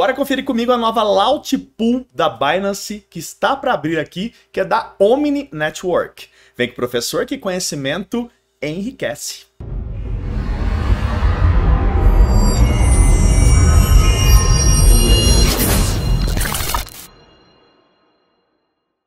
Bora conferir comigo a nova Laut Pool da Binance que está para abrir aqui, que é da Omni Network. Vem com o professor que conhecimento enriquece.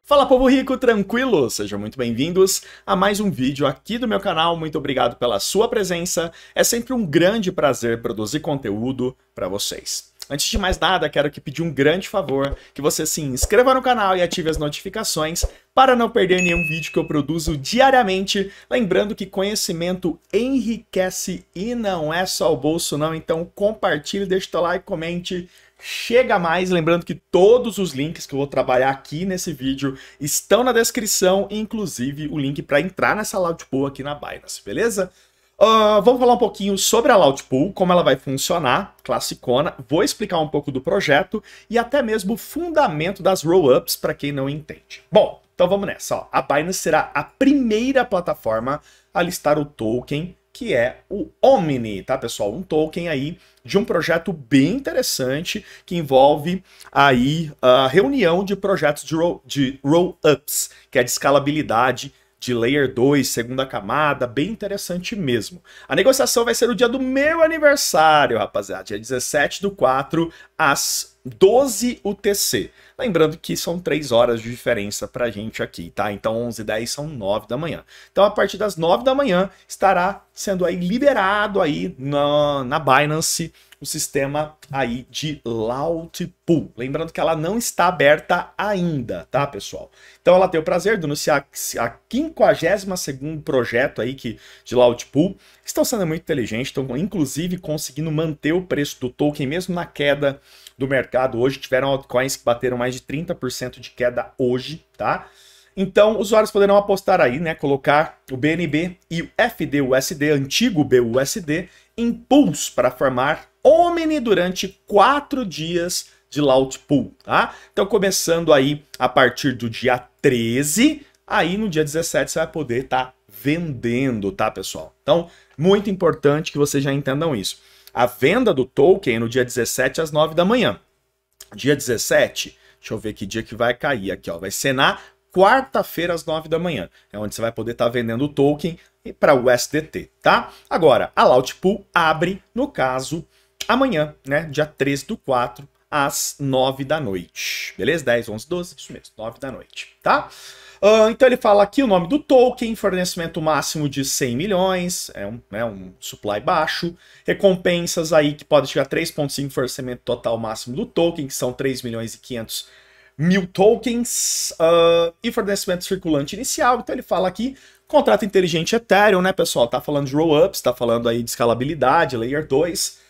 Fala povo rico, tranquilo? Sejam muito bem-vindos a mais um vídeo aqui do meu canal. Muito obrigado pela sua presença. É sempre um grande prazer produzir conteúdo para vocês. Antes de mais nada, quero que pedir um grande favor, que você se inscreva no canal e ative as notificações para não perder nenhum vídeo que eu produzo diariamente. Lembrando que conhecimento enriquece e não é só o bolso não, então compartilhe, deixe teu like, comente, chega mais. Lembrando que todos os links que eu vou trabalhar aqui nesse vídeo estão na descrição, inclusive o link para entrar nessa loud aqui na Binance, beleza? Ah, vamos falar um pouquinho sobre a Loutpool, como ela vai funcionar, classicona. Vou explicar um pouco do projeto e até mesmo o fundamento das roll-ups para quem não entende. Bom, então vamos nessa. Ó. A Binance será a primeira plataforma a listar o token que é o Omni, tá, pessoal? Um token aí de um projeto bem interessante que envolve aí a ah, reunião de projetos de roll-ups, roll que é de escalabilidade de Layer 2, segunda camada, bem interessante mesmo. A negociação vai ser no dia do meu aniversário, rapaziada, dia 17 do 4, às 12 UTC. Lembrando que são 3 horas de diferença pra gente aqui, tá? Então 11 e 10 são 9 da manhã. Então a partir das 9 da manhã estará sendo aí liberado aí na, na Binance o sistema aí de Laut Pool. Lembrando que ela não está aberta ainda, tá, pessoal? Então ela tem o prazer de anunciar a 52º projeto aí que, de Laut Pool. Estão sendo muito inteligentes, estão inclusive conseguindo manter o preço do token mesmo na queda do mercado hoje. Tiveram altcoins que bateram mais de 30% de queda hoje, tá? Então, usuários poderão apostar aí, né? Colocar o BNB e o FDUSD, antigo BUSD, em pools para formar Omni durante quatro dias de Laut Pool, tá? Então, começando aí a partir do dia 13, aí no dia 17 você vai poder estar tá vendendo, tá, pessoal? Então, muito importante que vocês já entendam isso. A venda do token é no dia 17 às 9 da manhã. Dia 17, deixa eu ver que dia que vai cair aqui, ó. Vai ser na quarta-feira às 9 da manhã. É onde você vai poder estar tá vendendo o token para o SDT, tá? Agora, a Lautpool abre, no caso, amanhã, né? Dia 13 do 4, às 9 da noite. Beleza? 10, 11, 12, isso mesmo, 9 da noite, tá? Uh, então ele fala aqui o nome do token, fornecimento máximo de 100 milhões, é um, né, um supply baixo, recompensas aí que pode chegar a 3.5 fornecimento total máximo do token, que são 3 milhões e 500 mil tokens, uh, e fornecimento circulante inicial, então ele fala aqui contrato inteligente Ethereum, né pessoal, tá falando de roll-ups, tá falando aí de escalabilidade, layer 2,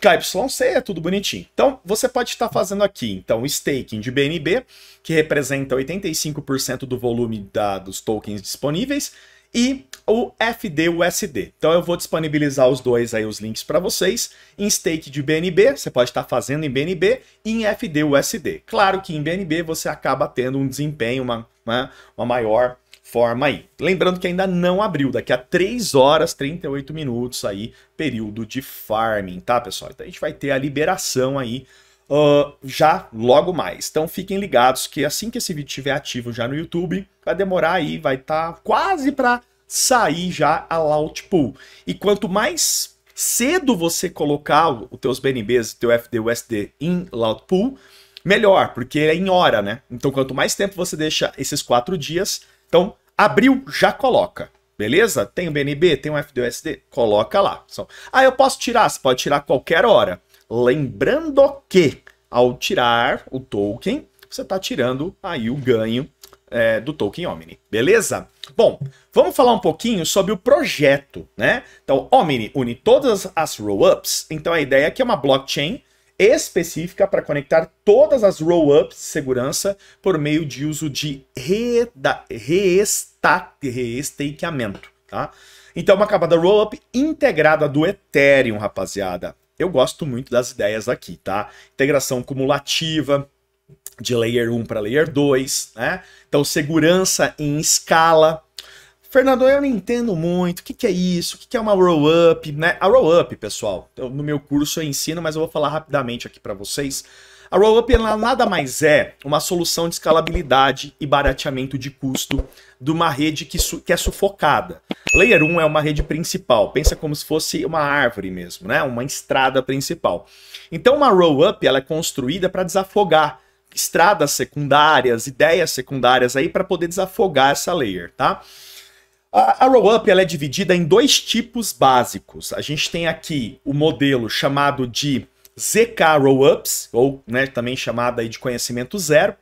KYC ah, é tudo bonitinho. Então, você pode estar fazendo aqui, então, staking de BNB, que representa 85% do volume da, dos tokens disponíveis, e o FDUSD. Então eu vou disponibilizar os dois aí os links para vocês. Em stake de BNB, você pode estar fazendo em BNB e em FDUSD. Claro que em BNB você acaba tendo um desempenho, uma, uma, né, uma maior forma aí. Lembrando que ainda não abriu, daqui a 3 horas 38 minutos aí, período de farming, tá, pessoal? Então a gente vai ter a liberação aí uh, já logo mais. Então fiquem ligados que assim que esse vídeo estiver ativo já no YouTube, vai demorar aí, vai estar tá quase para sair já a Launch Pool. E quanto mais cedo você colocar os teus BNBs, teu FD, USD em Loud Pool, melhor, porque é em hora, né? Então, quanto mais tempo você deixa esses quatro dias, então, abriu, já coloca. Beleza? Tem o BNB, tem o FDUSD, coloca lá. Ah, eu posso tirar? Você pode tirar qualquer hora. Lembrando que, ao tirar o token, você está tirando aí o ganho é, do token Omni, beleza? Bom, vamos falar um pouquinho sobre o projeto, né? Então, Omni une todas as roll-ups, então a ideia é que é uma blockchain específica para conectar todas as roll-ups de segurança por meio de uso de reestakeamento, tá? Então, uma camada roll-up integrada do Ethereum, rapaziada. Eu gosto muito das ideias aqui, tá? Integração cumulativa, de layer 1 para layer 2, né? Então, segurança em escala, Fernando, eu não entendo muito. O que, que é isso? O que, que é uma roll-up? Né? A roll-up, pessoal, eu, no meu curso eu ensino, mas eu vou falar rapidamente aqui para vocês. A roll-up nada mais é uma solução de escalabilidade e barateamento de custo de uma rede que, que, é sufocada. Layer 1 é uma rede principal, pensa como se fosse uma árvore mesmo, né? uma estrada principal. Então uma roll-up é construída para desafogar estradas secundárias, ideias secundárias aí para poder desafogar essa layer, tá? A, a roll-up é dividida em dois tipos básicos. A gente tem aqui o modelo chamado de ZK Roll-Ups, ou né, também chamada de conhecimento zero,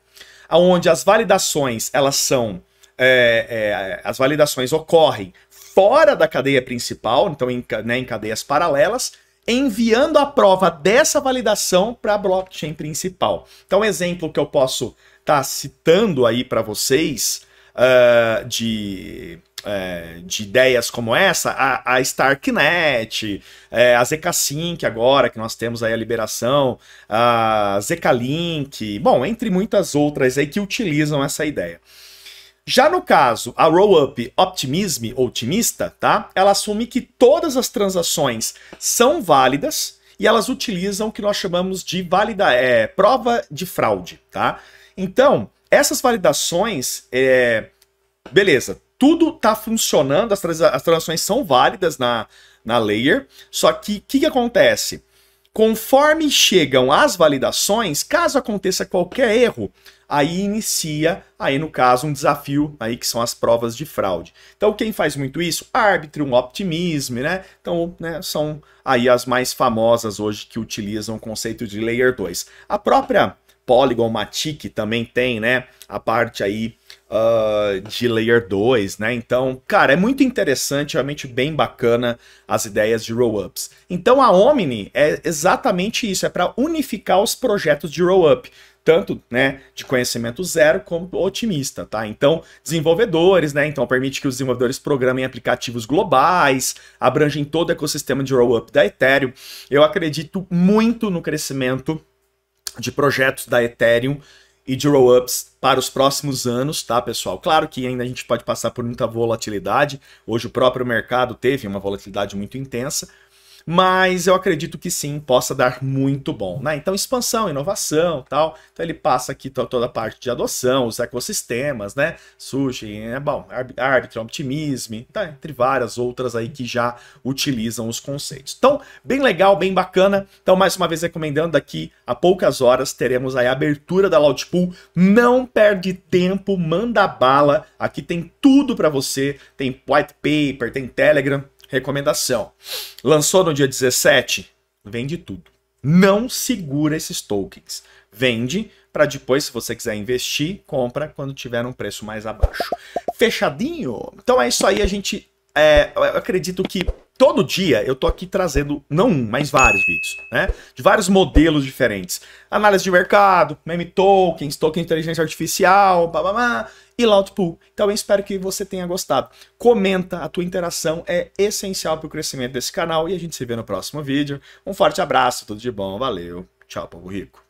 onde as validações elas são é, é, as validações ocorrem fora da cadeia principal, então em, né, em cadeias paralelas, enviando a prova dessa validação para a blockchain principal. Então, um exemplo que eu posso estar tá citando aí para vocês uh, de é, de ideias como essa, a, a Starknet, é, a ZK-Sync agora, que nós temos aí a liberação, a ZK-Link, bom, entre muitas outras aí que utilizam essa ideia. Já no caso, a Rollup Optimism, otimista, tá? Ela assume que todas as transações são válidas e elas utilizam o que nós chamamos de valida, é, prova de fraude, tá? Então, essas validações, é, beleza, tudo está funcionando, as, trans, as transações são válidas na, na layer, só que o que, que acontece? Conforme chegam as validações, caso aconteça qualquer erro, aí inicia, aí no caso, um desafio aí que são as provas de fraude. Então quem faz muito isso? árbitro, um optimismo, né? Então né, são aí as mais famosas hoje que utilizam o conceito de Layer 2. A própria Polygon, Matic também tem, né? A parte aí uh, de Layer 2, né? Então, cara, é muito interessante, realmente bem bacana as ideias de roll-ups. Então a Omni é exatamente isso, é para unificar os projetos de roll-up tanto né, de conhecimento zero como otimista, tá? Então, desenvolvedores, né? Então permite que os desenvolvedores programem aplicativos globais, abrangem todo o ecossistema de roll-up da Ethereum. Eu acredito muito no crescimento de projetos da Ethereum e de roll-ups para os próximos anos, tá, pessoal? Claro que ainda a gente pode passar por muita volatilidade. Hoje o próprio mercado teve uma volatilidade muito intensa, mas eu acredito que sim, possa dar muito bom. Né? Então, expansão, inovação tal. Então, ele passa aqui toda a parte de adoção, os ecossistemas, né? Surge, é bom, árbitro, optimismo, tá? entre várias outras aí que já utilizam os conceitos. Então, bem legal, bem bacana. Então, mais uma vez recomendando, daqui a poucas horas teremos aí a abertura da Loudpool. Não perde tempo, manda bala. Aqui tem tudo para você. Tem white paper, tem Telegram, Recomendação: lançou no dia 17? Vende tudo. Não segura esses tokens. Vende para depois, se você quiser investir, compra quando tiver um preço mais abaixo. Fechadinho? Então é isso aí, a gente. É, eu acredito que todo dia eu tô aqui trazendo, não um, mas vários vídeos, né? De vários modelos diferentes. Análise de mercado, meme tokens, token de inteligência artificial, bababá e Loudpool. Então eu espero que você tenha gostado. Comenta, a tua interação é essencial para o crescimento desse canal e a gente se vê no próximo vídeo. Um forte abraço, tudo de bom, valeu, tchau povo rico.